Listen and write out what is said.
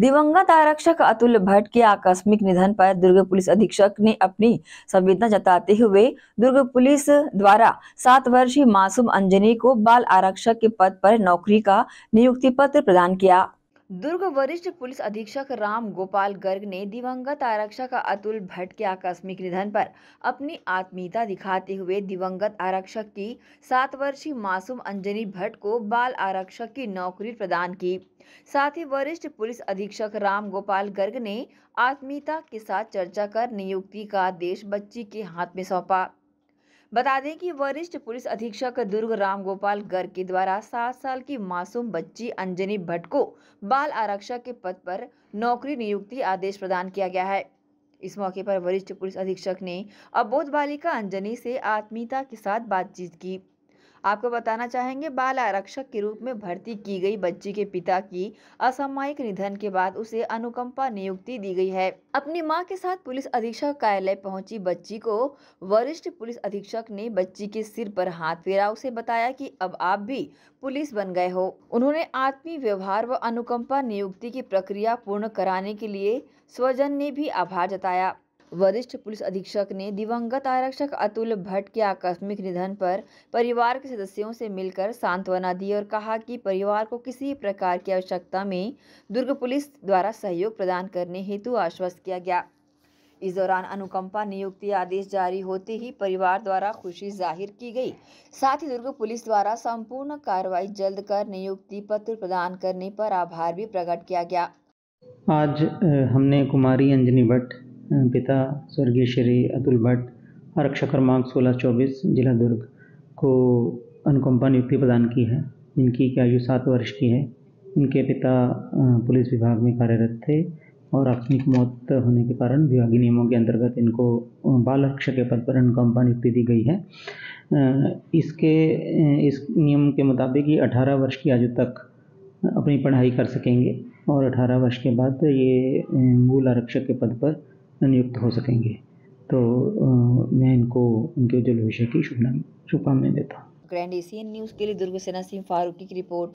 दिवंगत आरक्षक अतुल भट्ट के आकस्मिक निधन पर दुर्ग पुलिस अधीक्षक ने अपनी संवेदना जताते हुए दुर्ग पुलिस द्वारा सात वर्षीय मासूम अंजनी को बाल आरक्षक के पद पर नौकरी का नियुक्ति पत्र प्रदान किया दुर्ग वरिष्ठ पुलिस अधीक्षक राम गोपाल गर्ग ने दिवंगत आरक्षक अतुल भट्ट के आकस्मिक निधन पर अपनी आत्मीयता दिखाते हुए दिवंगत आरक्षक की सात वर्षीय मासूम अंजनी भट्ट को बाल आरक्षक की नौकरी प्रदान की साथ ही वरिष्ठ पुलिस अधीक्षक राम गोपाल गर्ग ने आत्मीयता के साथ चर्चा कर नियुक्ति का आदेश बच्ची के हाथ में सौंपा बता दें कि वरिष्ठ पुलिस अधीक्षक दुर्ग राम गोपाल गर्ग के द्वारा सात साल की मासूम बच्ची अंजनी भट्ट को बाल आरक्षक के पद पर नौकरी नियुक्ति आदेश प्रदान किया गया है इस मौके पर वरिष्ठ पुलिस अधीक्षक ने अबोध बालिका अंजनी से आत्मीयता के साथ बातचीत की आपको बताना चाहेंगे बाल आरक्षक के रूप में भर्ती की गई बच्ची के पिता की असामयिक निधन के बाद उसे अनुकंपा नियुक्ति दी गई है अपनी माँ के साथ पुलिस अधीक्षक कार्यालय पहुंची बच्ची को वरिष्ठ पुलिस अधीक्षक ने बच्ची के सिर पर हाथ फेरा उसे बताया कि अब आप भी पुलिस बन गए हो उन्होंने आत्मीय व्यवहार व अनुकंपा नियुक्ति की प्रक्रिया पूर्ण कराने के लिए स्वजन ने भी आभार जताया वरिष्ठ पुलिस अधीक्षक ने दिवंगत आरक्षक अतुल भट्ट के आकस्मिक निधन पर परिवार के सदस्यों से मिलकर सांत्वना दी और कहा कि परिवार को किसी प्रकार की आवश्यकता में दुर्ग पुलिस द्वारा सहयोग प्रदान करने हेतु आश्वस्त किया गया इस दौरान अनुकंपा नियुक्ति आदेश जारी होते ही परिवार द्वारा खुशी जाहिर की गई साथ ही दुर्ग पुलिस द्वारा संपूर्ण कार्रवाई जल्द कर नियुक्ति पत्र प्रदान करने पर आभार भी प्रकट किया गया आज हमने कुमारी अंजनी भट्ट अं, पिता स्वर्गीय श्री अतुल भट्ट आरक्षक क्रमांक सोलह चौबीस जिला दुर्ग को अनुकंपा नियुक्ति प्रदान की है इनकी की आयु सात वर्ष की है इनके पिता अं, पुलिस विभाग में कार्यरत थे और आकस्मिक मौत होने के कारण विभागीय नियमों के अंतर्गत इनको अं, बाल रक्षक के पद पर अनुकंपा नियुक्ति दी गई है इसके इस नियम के मुताबिक ये अठारह वर्ष की आयु तक अपनी पढ़ाई कर सकेंगे और अठारह वर्ष के बाद ये मूल आरक्षक के पद पर नियुक्त हो सकेंगे तो आ, मैं इनको उनके उज्जवल भविष्य की शुभकामनाएं देता हूँ ग्रैंड एशियन न्यूज़ के लिए दुर्ग सेना सिंह फारूकी की रिपोर्ट